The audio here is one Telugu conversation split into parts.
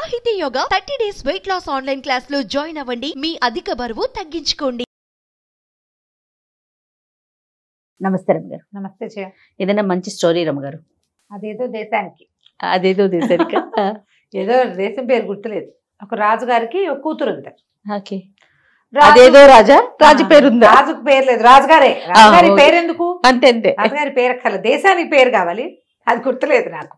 సాహితీ Yoga thirty days weight loss online class లో జాయిన్ అవ్వండి మీ అధిక బరువు తగ్గించుకోండి నమస్తే రమ్మ నమస్తే జయ ఏదైనా మంచి స్టోరీ రమ్మ గారు అదేదో దేశానికి అదేదో దేశానికి ఏదో దేశం పేరు గుర్తులేదు ఒక రాజు గారికి ఒక కూతురు ఉంది ఓకే అదేదో రాజా రాజు పేరు రాజుకు పేరు లేదు రాజుగారే రాజుగారి పేరు ఎందుకు అంతే అంతే రాజుగారి పేరు కల దేశానికి పేరు కావాలి అది గుర్తులేదు నాకు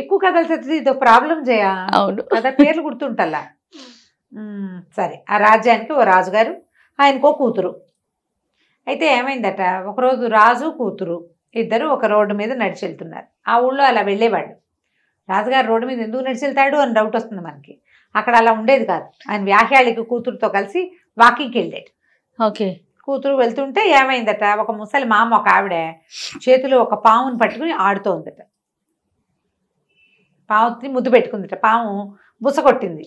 ఎక్కువ కథలు చదివితే ఇదో ప్రాబ్లం చేయా అవును కథ పేర్లు గుర్తుంటల్లా సరే ఆ రాజ్యానికి ఓ రాజుగారు ఆయనకో కూతురు అయితే ఏమైందట ఒకరోజు రాజు కూతురు ఇద్దరు ఒక రోడ్డు మీద నడిచి వెళ్తున్నారు ఆ ఊళ్ళో అలా వెళ్ళేవాడు రాజుగారు రోడ్డు మీద ఎందుకు నడిచి వెళ్తాడు అని డౌట్ వస్తుంది మనకి అక్కడ అలా ఉండేది కాదు ఆయన వ్యాఖ్యాళికి కూతురుతో కలిసి వాకింగ్కి వెళ్ళాడు ఓకే కూతురు వెళ్తుంటే ఏమైందట ఒక ముసలి మామ ఒక ఆవిడ చేతిలో ఒక పాముని పట్టుకుని ఆడుతోందట పావుని ముద్దు పెట్టుకుందట పాము బుస కొట్టింది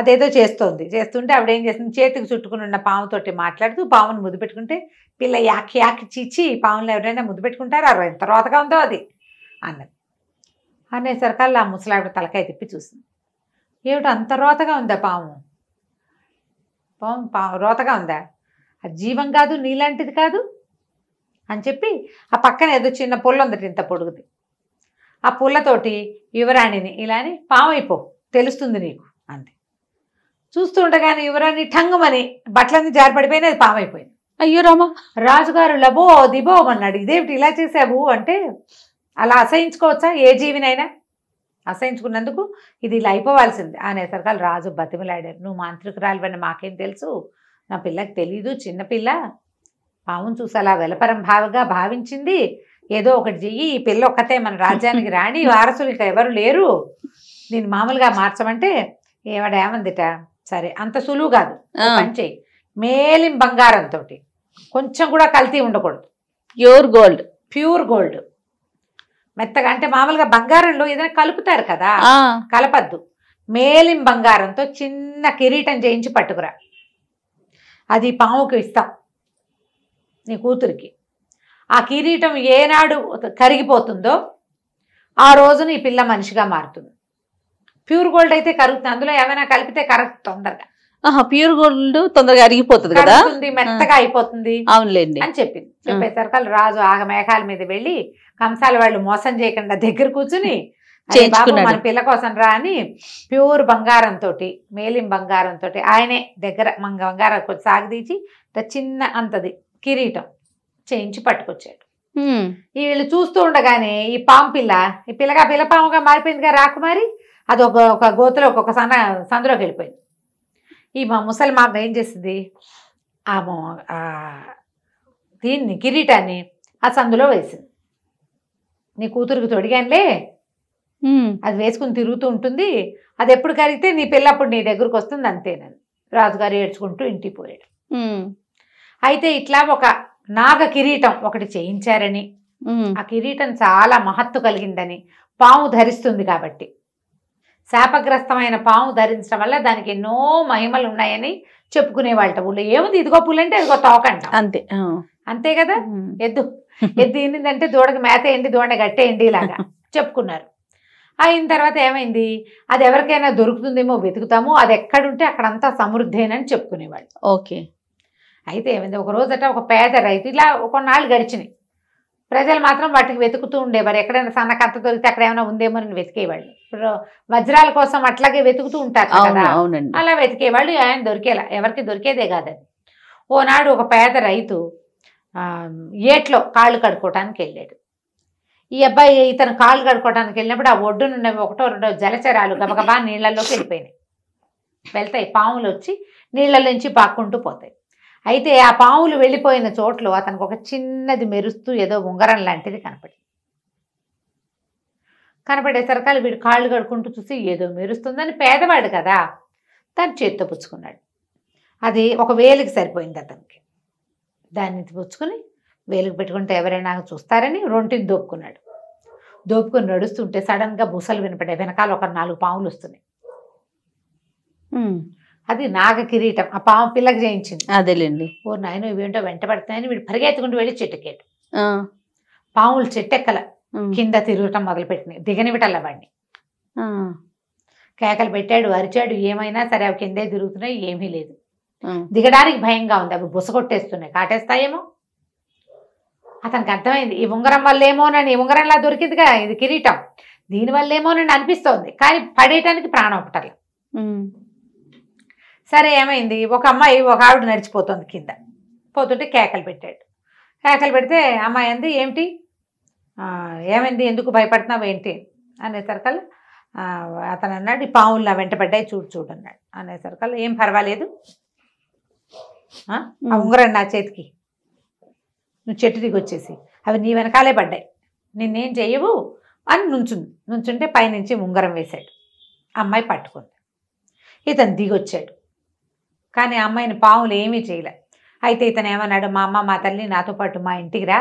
అదేదో చేస్తోంది చేస్తుంటే ఆవిడ ఏం చేస్తుంది చేతికి చుట్టుకుని ఉన్న పాముతోటి మాట్లాడుతూ పాముని ముద్దు పెట్టుకుంటే పిల్ల యాకి యాకి చీచి పాములు ఎవరైనా ముద్దు పెట్టుకుంటారు అరవై ఎంత రోతగా ఉందో అది అన్నది అనేసరికల్లా ఆ ముసలావిడ తలకాయ తిప్పి చూసింది ఏమిటో అంత రోతగా ఉందా పాము పాము పా రోతగా ఉందా అది జీవం కాదు నీలాంటిది కాదు అని చెప్పి ఆ పక్కన ఏదో చిన్న పుల్ల ఉందట ఇంత పొడుగుది ఆ పుల్లతోటి యువరాణిని ఇలా అని పామైపో తెలుస్తుంది నీకు అంతే చూస్తుండగానే యువరాణి ఠంగమని బట్టలన్నీ జారిపడిపోయినా అది పామైపోయింది అయ్యో రామా రాజుగారు లబో దిబో అన్నాడు ఇదేమిటి ఇలా చేసావు అంటే అలా అసహించుకోవచ్చా ఏ జీవినైనా అసహించుకున్నందుకు ఇది ఇలా అయిపోవాల్సింది అనేసరికాలు రాజు బతిమిలాడారు నువ్వు మాంత్రికురాలు మాకేం తెలుసు నా పిల్లకి తెలీదు చిన్నపిల్ల పావును చూసి అలా వెలపరం భావగా భావించింది ఏదో ఒకటి చెయ్యి ఈ పిల్ల ఒక్కతే మన రాజ్యానికి రాణి వారసులు ఇక ఎవరు లేరు నేను మామూలుగా మార్చమంటే ఏమడేమందిట సరే అంత సులువు కాదు మంచి మేలిం బంగారంతో కొంచెం కూడా కల్తీ ఉండకూడదు ప్యూర్ గోల్డ్ ప్యూర్ గోల్డ్ మెత్తగా అంటే మామూలుగా బంగారంలో ఏదైనా కలుపుతారు కదా కలపద్దు మేలిం బంగారంతో చిన్న కిరీటం చేయించి పట్టుకురా అది పాముకి ఇస్తా నీ కూతురికి ఆ కిరీటం ఏనాడు కరిగిపోతుందో ఆ రోజున ఈ పిల్ల మనిషిగా మారుతుంది ప్యూర్ గోల్డ్ అయితే కరుగుతుంది అందులో ఏమైనా కలిపితే కరెక్ట్ తొందరగా ప్యూర్ గోల్డ్ తొందరగా అరిగిపోతుంది కదా మెత్తగా అయిపోతుంది అవునులేండి అని చెప్పింది చెప్పేసరికి రాజు ఆగ మేఘాల మీద వెళ్ళి కంసాల వాళ్ళు మోసం చేయకుండా దగ్గర కూర్చుని మన పిల్ల కోసం రా అని ప్యూర్ బంగారం తోటి మేలిం బంగారం తోటి ఆయనే దగ్గర బంగారం కొంచెం సాగదీచి చిన్న అంతది కిరీటం చేయించి పట్టుకొచ్చాడు వీళ్ళు చూస్తూ ఉండగానే ఈ పాము పిల్ల ఈ పిల్లగా పిల్ల పాముగా మారిపోయిందిగా రాకుమారి అది ఒక ఒక గోతులో ఒక్కొక్క సన్న సందులోకి వెళ్ళిపోయింది ఈ మా ముసలి మాకు ఏం చేసింది ఆ దీన్ని కిరీటాన్ని ఆ సందులో వేసింది నీ కూతురుకి తొడిగానులే అది వేసుకుని తిరుగుతూ ఉంటుంది అది ఎప్పుడు కరిగితే నీ పిల్ల అప్పుడు నీ దగ్గరకు వస్తుంది అంతేనని రాజుగారు ఏడ్చుకుంటూ ఇంటికి పోయాడు అయితే ఇట్లా ఒక నాగ కిరీటం ఒకటి చేయించారని ఆ కిరీటం చాలా మహత్తు కలిగిందని పాము ధరిస్తుంది కాబట్టి శాపగ్రస్తమైన పాము ధరించడం వల్ల దానికి ఎన్నో మహిమలు ఉన్నాయని చెప్పుకునే వాళ్ళ ఊళ్ళో ఏముంది ఇదిగో పులంటే ఇదిగో తోకంట అంతే అంతే కదా ఎద్దు ఎద్దు ఏంటిదంటే దూడకి మేత ఏంటి దూడ గట్టేయండి ఇలాగా చెప్పుకున్నారు అయిన తర్వాత ఏమైంది అది ఎవరికైనా దొరుకుతుందేమో వెతుకుతాము అది ఎక్కడుంటే అక్కడంతా సమృద్ధేనని చెప్పుకునేవాళ్ళు ఓకే అయితే ఏమైంది ఒక రోజు రోజట ఒక పేద రైతు ఇలా కొన్నాళ్ళు గడిచినాయి ప్రజలు మాత్రం వాటికి వెతుకుతూ ఉండేవారు ఎక్కడైనా సన్న కంత దొరికితే అక్కడ ఏమైనా ఉందేమో అని వెతికేవాళ్ళు ఇప్పుడు వజ్రాల కోసం అట్లాగే వెతుకుతూ ఉంటారు కదా అలా వెతికేవాళ్ళు ఆయన దొరికేలా ఎవరికి దొరికేదే కాదు ఓనాడు ఒక పేద రైతు ఏట్లో కాళ్ళు కడుక్కోవటానికి వెళ్ళాడు ఈ అబ్బాయి ఇతను కాళ్ళు కడుక్కోవడానికి వెళ్ళినప్పుడు ఆ ఒడ్డునున్నవి ఒకటో రెండో జలచరాలు గబగబా నీళ్ళల్లోకి వెళ్ళిపోయినాయి వెళ్తాయి పాములు వచ్చి నీళ్ళ నుంచి పాక్కుంటూ పోతాయి అయితే ఆ పాములు వెళ్ళిపోయిన చోట్ల అతనికి ఒక చిన్నది మెరుస్తూ ఏదో ఉంగరం లాంటిది కనపడింది సరకాలు వీడు కాళ్ళు కడుకుంటూ చూసి ఏదో మెరుస్తుందని పేదవాడు కదా తను చేత్తో పుచ్చుకున్నాడు అది ఒక వేలికి సరిపోయింది అతనికి దాన్ని పుచ్చుకొని వేలికి పెట్టుకుంటే ఎవరైనా చూస్తారని రొంటిని దొక్కున్నాడు దోపుకొని నడుస్తుంటే సడన్గా బుసలు వినపడే వెనకాల ఒక నాలుగు పాములు వస్తున్నాయి అది నాగ కిరీటం ఆ పాము పిల్లకి చేయించింది అదేలేండి ఓ నాయన ఇవేంటో వెంట పడుతున్నాయని వీడు పరిగెత్తుకుంటూ వెళ్ళి చెట్టుకేడు పాములు చెట్టెక్కల కింద తిరగటం మొదలుపెట్టినాయి దిగనివిటల్ల వాడిని కేకలు పెట్టాడు అరిచాడు ఏమైనా సరే అవి కిందే తిరుగుతున్నాయి ఏమీ లేదు దిగడానికి భయంగా ఉంది అవి బుస కొట్టేస్తున్నాయి కాటేస్తాయేమో అతనికి అర్థమైంది ఈ ఉంగరం వల్ల వల్లేమోనని ఉంగరంలా దొరికిందిగా ఇది కిరీటం ఏమోనని అనిపిస్తోంది కానీ పడేయటానికి ప్రాణం ఒకటలే సరే ఏమైంది ఒక అమ్మాయి ఒక ఆవిడ నడిచిపోతుంది కింద పోతుంటే కేకలు పెట్టాడు కేకలు పెడితే అమ్మాయి అంది ఏమిటి ఏమైంది ఎందుకు భయపడుతున్నావు ఏంటి అనేసరికల్ అతను అన్నాడు ఈ పావులు నా పడ్డాయి చూడు చూడు అన్నాడు అనేసరికల్ ఏం పర్వాలేదు ఉంగరం నా చేతికి నువ్వు చెట్టు దిగి వచ్చేసి అవి నీ వెనకాలే పడ్డాయి నిన్నేం చెయ్యవు అని నుంచుంది నుంచుంటే పైనుంచి ఉంగరం వేశాడు అమ్మాయి పట్టుకుంది ఇతను దిగొచ్చాడు కానీ అమ్మాయిని పావులు ఏమీ చేయలే అయితే ఇతను ఏమన్నాడు మా అమ్మ మా తల్లి నాతో పాటు మా ఇంటికి రా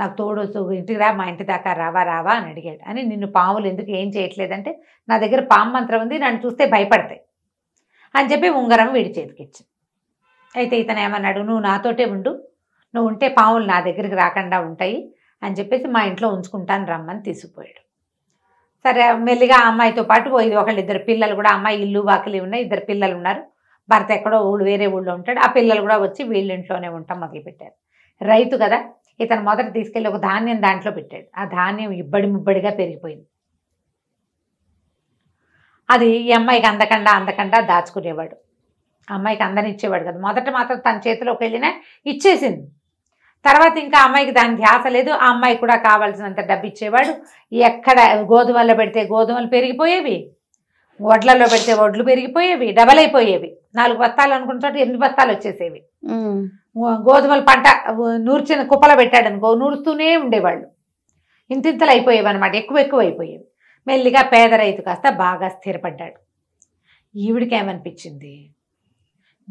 నాకు తోడు ఇంటికి రా మా ఇంటి దాకా రావా రావా అని అడిగాడు అని నిన్ను పాములు ఎందుకు ఏం చేయట్లేదంటే నా దగ్గర పాము మంత్రం ఉంది నన్ను చూస్తే భయపడతాయి అని చెప్పి ఉంగరం వీడి చేతికిచ్చింది అయితే ఇతను ఏమన్నాడు నువ్వు నాతోటే ఉండు నువ్వు ఉంటే పావులు నా దగ్గరికి రాకుండా ఉంటాయి అని చెప్పేసి మా ఇంట్లో ఉంచుకుంటాను రమ్మని తీసుకుపోయాడు సరే మెల్లిగా అమ్మాయితో పాటు పోయి ఒకళ్ళు ఇద్దరు పిల్లలు కూడా అమ్మాయి ఇల్లు వాకిలి ఉన్నాయి ఇద్దరు పిల్లలు ఉన్నారు భర్త ఎక్కడో ఊళ్ళు వేరే ఊళ్ళో ఉంటాడు ఆ పిల్లలు కూడా వచ్చి వీళ్ళ ఇంట్లోనే ఉంటాం మొదలుపెట్టారు రైతు కదా ఇతను మొదట తీసుకెళ్ళి ఒక ధాన్యం దాంట్లో పెట్టాడు ఆ ధాన్యం ఇబ్బడి ముబ్బడిగా పెరిగిపోయింది అది ఈ అమ్మాయికి అందకుండా అందకుండా దాచుకునేవాడు అమ్మాయికి ఇచ్చేవాడు కదా మొదట మాత్రం తన చేతిలోకి వెళ్ళినా ఇచ్చేసింది తర్వాత ఇంకా అమ్మాయికి దాని ధ్యాస లేదు ఆ అమ్మాయి కూడా కావాల్సినంత డబ్బు ఇచ్చేవాడు ఎక్కడ గోధుమల్లో పెడితే గోధుమలు పెరిగిపోయేవి వడ్లలో పెడితే వడ్లు పెరిగిపోయేవి డబల్ అయిపోయేవి నాలుగు బస్తాలు అనుకున్న చోట ఎనిమిది బస్తాలు వచ్చేసేవి గోధుమల పంట నూర్చిన కుప్పల పెట్టాడు అనుకో నూరుస్తూనే ఉండేవాళ్ళు ఇంతింతలు అయిపోయేవి అనమాట ఎక్కువ ఎక్కువ అయిపోయేవి మెల్లిగా పేద రైతు కాస్త బాగా స్థిరపడ్డాడు ఈవిడికి ఏమనిపించింది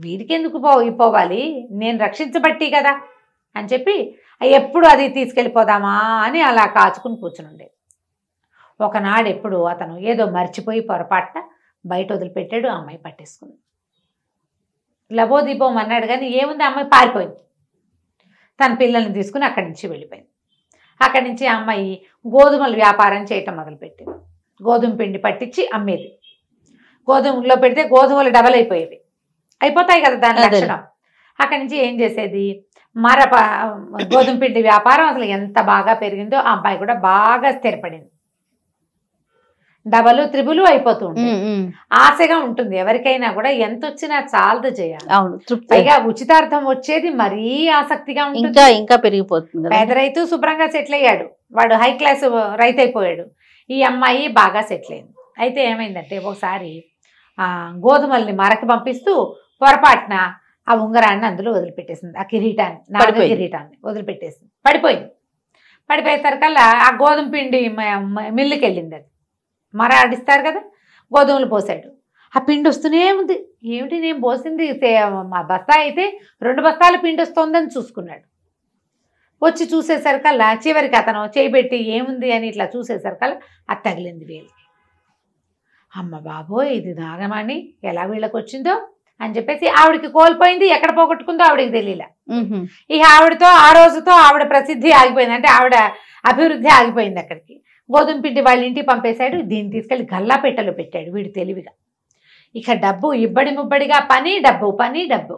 వీడికి ఎందుకు పోవాలి నేను రక్షించబట్టి కదా అని చెప్పి ఎప్పుడు అది తీసుకెళ్ళిపోదామా అని అలా కాచుకుని కూర్చుని ఒకనాడు ఎప్పుడు అతను ఏదో మర్చిపోయి పొరపాటున బయట వదిలిపెట్టాడు అమ్మాయి పట్టేసుకుంది లబోదీపం అన్నాడు కానీ ఏముంది అమ్మాయి పారిపోయింది తన పిల్లల్ని తీసుకుని అక్కడి నుంచి వెళ్ళిపోయింది అక్కడి నుంచి అమ్మాయి గోధుమల వ్యాపారం చేయటం మొదలుపెట్టింది గోధుమ పిండి పట్టించి అమ్మేది గోధుమలో పెడితే గోధుమలు డబల్ అయిపోయేవి అయిపోతాయి కదా దాని లక్షణం అక్కడి నుంచి ఏం చేసేది మర గోధుమ పిండి వ్యాపారం అసలు ఎంత బాగా పెరిగిందో ఆ అబ్బాయి కూడా బాగా స్థిరపడింది డబలు త్రిబులు అయిపోతూ ఉంటుంది ఆశగా ఉంటుంది ఎవరికైనా కూడా ఎంత వచ్చినా చాలదు చేయాలి అవును ఉచితార్థం వచ్చేది మరీ ఆసక్తిగా ఉంటుంది ఇంకా పెరిగిపోతుంది పేద రైతు శుభ్రంగా సెటిల్ అయ్యాడు వాడు హై క్లాస్ రైతు అయిపోయాడు ఈ అమ్మాయి బాగా సెటిల్ అయింది అయితే ఏమైందంటే ఒకసారి గోధుమల్ని మరకి పంపిస్తూ పొరపాటున ఆ ఉంగరాన్ని అందులో వదిలిపెట్టేసింది ఆ కిరీటాన్ని నాలుగు కిరీటాన్ని వదిలిపెట్టేసింది పడిపోయింది పడిపోయేసరికల్లా ఆ గోధుమ పిండి మిల్లుకి వెళ్ళింది అది మర ఆడిస్తారు కదా గోధుమలు పోసాడు ఆ పిండి వస్తూనే ఉంది ఏమిటి నేను పోసింది మా బస్తా అయితే రెండు బస్తాల పిండి వస్తుందని చూసుకున్నాడు వచ్చి చూసేసరికల్లా చివరికి అతను చేయిబెట్టి ఏముంది అని ఇట్లా చూసేసరికల్లా అది తగిలింది వీళ్ళకి అమ్మ బాబోయ్ ఇది నాగమాణి ఎలా వీళ్ళకి వచ్చిందో అని చెప్పేసి ఆవిడకి కోల్పోయింది ఎక్కడ పోగొట్టుకుందో ఆవిడకి తెలియలే ఇక ఆవిడతో ఆ రోజుతో ఆవిడ ప్రసిద్ధి ఆగిపోయింది అంటే ఆవిడ అభివృద్ధి ఆగిపోయింది అక్కడికి గోధుమ పిండి వాళ్ళ ఇంటికి పంపేశాడు దీన్ని తీసుకెళ్లి గల్లాపెట్టలో పెట్టాడు వీడు తెలివిగా ఇక డబ్బు ఇబ్బడి ముబ్బడిగా పని డబ్బు పని డబ్బు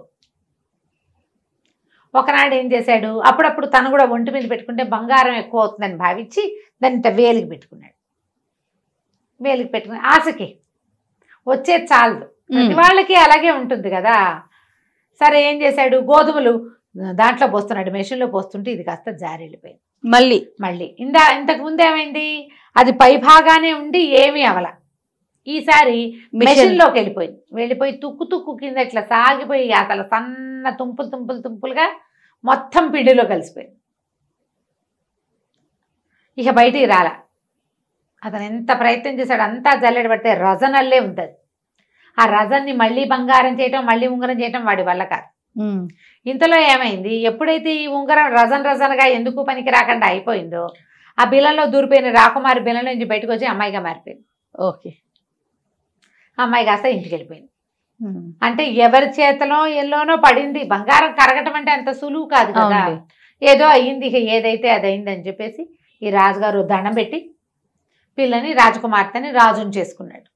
ఒకనాడు ఏం చేశాడు అప్పుడప్పుడు తను కూడా ఒంటి మీద పెట్టుకుంటే బంగారం ఎక్కువ అవుతుందని భావించి దాన్ని వేలికి పెట్టుకున్నాడు వేలికి పెట్టుకుని ఆశకి వచ్చే చాలదు ప్రతి వాళ్ళకి అలాగే ఉంటుంది కదా సరే ఏం చేశాడు గోధుమలు దాంట్లో పోస్తున్నాడు మెషిన్లో పోస్తుంటే ఇది కాస్త జారి వెళ్ళిపోయింది మళ్ళీ మళ్ళీ ఇందా ఇంతకు ముందు ఏమైంది అది పై భాగానే ఉండి ఏమీ అవల ఈసారి మెషిన్లోకి వెళ్ళిపోయింది వెళ్ళిపోయి తుక్కు తుక్కు కింద ఇట్లా సాగిపోయి అసలు సన్న తుంపులు తుంపులు తుంపులుగా మొత్తం పిండిలో కలిసిపోయింది ఇక బయటికి రాల అతను ఎంత ప్రయత్నం చేశాడు అంతా జల్లెడబడితే రజనల్లే ఉంటుంది ఆ రజన్ని మళ్ళీ బంగారం చేయటం మళ్ళీ ఉంగరం చేయటం వాడి వల్ల కాదు ఇంతలో ఏమైంది ఎప్పుడైతే ఈ ఉంగరం రజన్ రజన్గా ఎందుకు పనికి రాకుండా అయిపోయిందో ఆ బిలంలో దూరిపోయిన రాకుమారి బిలం నుంచి బయటకు వచ్చి అమ్మాయిగా మారిపోయింది ఓకే అమ్మాయి కాస్త ఇంటికి వెళ్ళిపోయింది అంటే ఎవరి చేతలో ఎల్లోనో పడింది బంగారం కరగటం అంటే అంత సులువు కాదు కదా ఏదో అయ్యింది ఇక ఏదైతే అది అయిందని చెప్పేసి ఈ రాజుగారు దండం పెట్టి పిల్లని రాజకుమార్తెని రాజుని చేసుకున్నాడు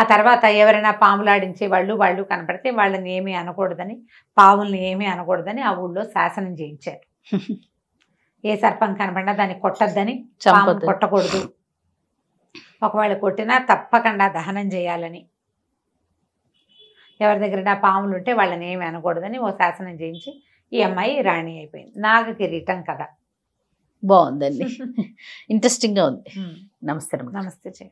ఆ తర్వాత ఎవరైనా పాములాడించే వాళ్ళు వాళ్ళు కనపడితే వాళ్ళని ఏమీ అనకూడదని పాముల్ని ఏమీ అనకూడదని ఆ ఊళ్ళో శాసనం చేయించారు ఏ సర్పం కనపడినా దాన్ని కొట్టద్దని కొట్టకూడదు ఒకవేళ కొట్టినా తప్పకుండా దహనం చేయాలని ఎవరి దగ్గర పాములు ఉంటే వాళ్ళని ఏమి అనకూడదని ఓ శాసనం చేయించి ఈ అమ్మాయి రాణి అయిపోయింది నాగ కిరీటం కదా బాగుందండి ఇంట్రెస్టింగ్గా ఉంది నమస్తే నమస్తే